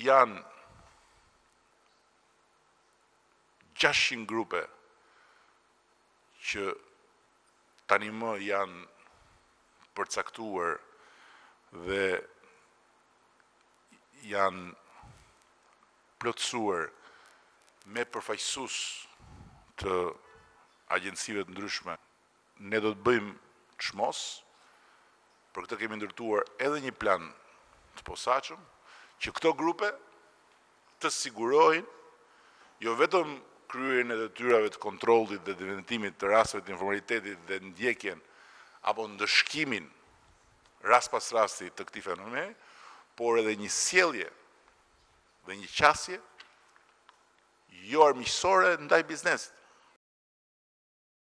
janë 600 grupe që tani më janë përcaktuar dhe janë plotësuar me përfajsus të agjensive të ndryshme. Ne do të bëjmë të për këtë kemi ndërtuar edhe një plan të posaqëm, që këto grupe të sigurojnë jo vetëm kryerjen e detyrave të kontrollit dhe dëvendimit të rasteve të informalitetit dhe ndjekjen apo ndëshkimin rast pas rasti të këtij fenomeni, por edhe një sjellje dhe një qasje jo armiqësore ndaj biznesit.